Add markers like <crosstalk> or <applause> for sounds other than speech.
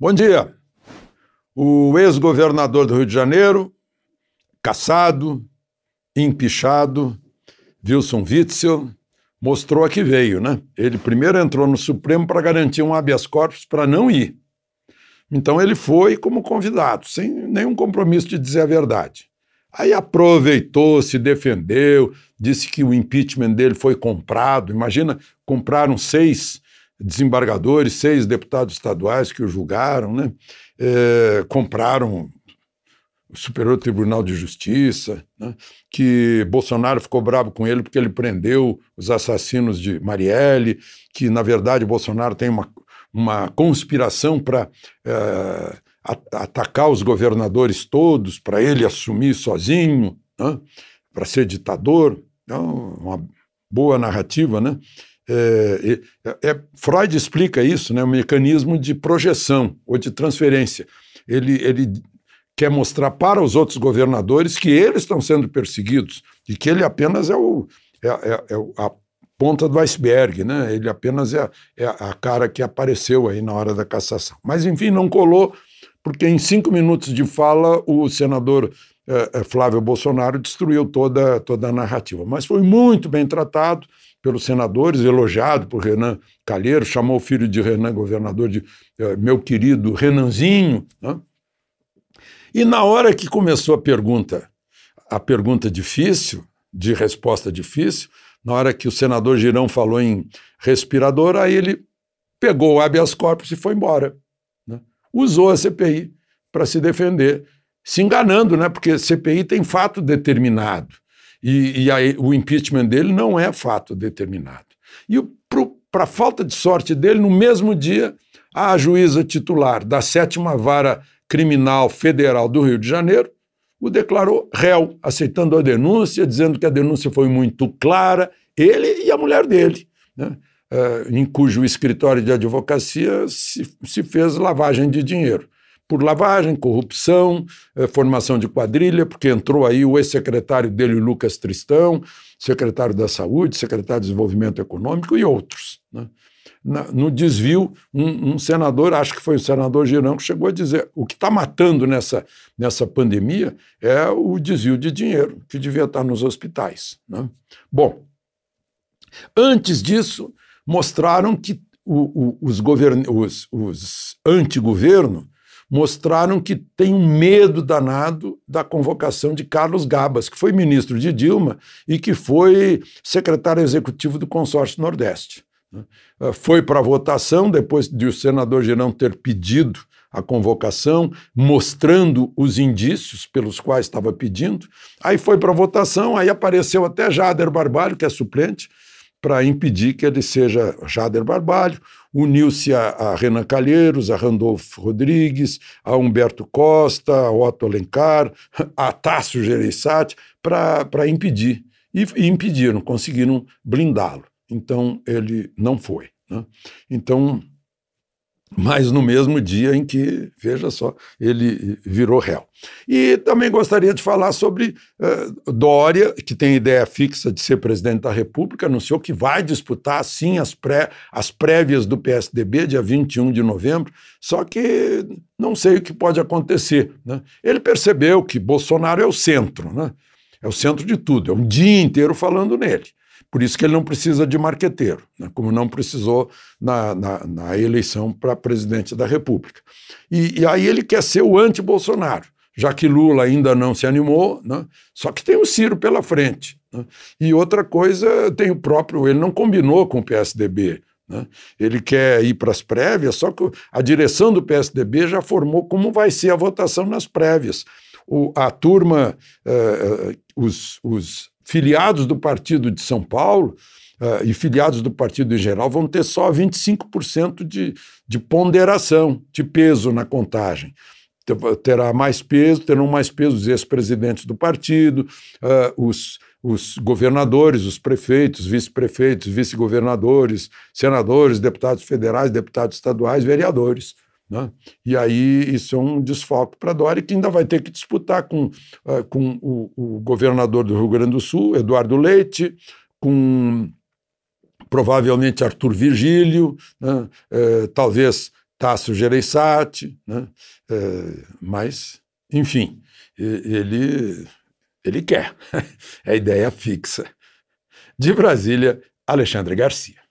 Bom dia. O ex-governador do Rio de Janeiro, caçado, empichado, Wilson Witzel, mostrou a que veio, né? Ele primeiro entrou no Supremo para garantir um habeas corpus para não ir. Então ele foi como convidado, sem nenhum compromisso de dizer a verdade. Aí aproveitou, se defendeu, disse que o impeachment dele foi comprado. Imagina, compraram seis desembargadores, seis deputados estaduais que o julgaram, né? É, compraram o Superior Tribunal de Justiça, né? que Bolsonaro ficou bravo com ele porque ele prendeu os assassinos de Marielle, que na verdade Bolsonaro tem uma, uma conspiração para é, atacar os governadores todos para ele assumir sozinho, né? para ser ditador. É uma boa narrativa, né? É, é, é, Freud explica isso, né? O mecanismo de projeção ou de transferência. Ele, ele quer mostrar para os outros governadores que eles estão sendo perseguidos e que ele apenas é, o, é, é, é a ponta do iceberg, né? Ele apenas é, é, a cara que apareceu aí na hora da cassação. Mas, enfim, não colou porque em cinco minutos de fala o senador eh, eh, Flávio Bolsonaro destruiu toda, toda a narrativa. Mas foi muito bem tratado pelos senadores, elogiado por Renan Calheiro, chamou o filho de Renan, governador, de eh, meu querido Renanzinho. Né? E na hora que começou a pergunta, a pergunta difícil, de resposta difícil, na hora que o senador Girão falou em respirador, aí ele pegou o habeas corpus e foi embora usou a CPI para se defender, se enganando, né? porque CPI tem fato determinado. E, e aí, o impeachment dele não é fato determinado. E para falta de sorte dele, no mesmo dia, a juíza titular da sétima vara criminal federal do Rio de Janeiro o declarou réu, aceitando a denúncia, dizendo que a denúncia foi muito clara, ele e a mulher dele. Né? uh, em cujo escritório de advocacia se, se fez lavagem de dinheiro por lavagem, corrupção, eh, formação de quadrilha, porque entrou aí o ex-secretário dele, Lucas Tristão, secretário da Saúde, secretário de Desenvolvimento Econômico e outros. Né? no desvio, um, um, senador, acho que foi o senador Girão, que chegou a dizer: o que está matando nessa, nessa pandemia é o desvio de dinheiro, que devia estar tá nos hospitais. Né? Bom, antes disso, mostraram que o, o, os, os, os anti-governo mostraram que tem um medo danado da convocação de Carlos Gabas, que foi ministro de Dilma e que foi secretário executivo do Consórcio Nordeste. Né? Ah, foi para votação, depois de o senador Girão ter pedido a convocação, mostrando os indícios pelos quais estava pedindo. Aí foi para votação, aí apareceu até Jader Barbalho, que é suplente, para impedir que ele seja Jader Barbalho. Uniu-se a, a, Renan Calheiros, a Randolfo Rodrigues, a Humberto Costa, a Otto Alencar, <laughs> a Tássio Gereissati, para impedir. E, e, impediram, conseguiram blindá-lo. Então, ele não foi. Né? Então, mas no mesmo dia em que, veja só, ele virou réu. E também gostaria de falar sobre uh, Dória, que tem ideia fixa de ser presidente da República, anunciou que vai disputar, sim, as, pré, as prévias do PSDB, dia 21 de novembro, só que não sei o que pode acontecer. Né? Ele percebeu que Bolsonaro é o centro, né? é o centro de tudo, é um dia inteiro falando nele. Por isso que ele não precisa de marqueteiro, né? como não precisou na, na, na eleição para presidente da República. E, e, aí ele quer ser o anti-Bolsonaro, já que Lula ainda não se animou, né? só que tem o Ciro pela frente. Né? E outra coisa, tem o próprio, ele não combinou com o PSDB. Né? Ele quer ir para as prévias, só que a direção do PSDB já formou como vai ser a votação nas prévias o, a turma, uh, os, os, filiados do Partido de São Paulo uh, e filiados do partido em geral vão ter só 25% de, de ponderação, de peso na contagem terá mais peso, terão mais peso os ex-presidentes do partido, uh, os, os governadores, os prefeitos, vice-prefeitos, vice-governadores, senadores, deputados federais, deputados estaduais, vereadores. Né? E aí isso é um desfalque para Dória, que ainda vai ter que disputar com, uh, com o, o, governador do Rio Grande do Sul, Eduardo Leite, com provavelmente Arthur Virgílio, né? é, talvez Tássio Gereissati, né? é, mas, enfim, ele, ele quer. <laughs> é ideia fixa. De Brasília, Alexandre Garcia.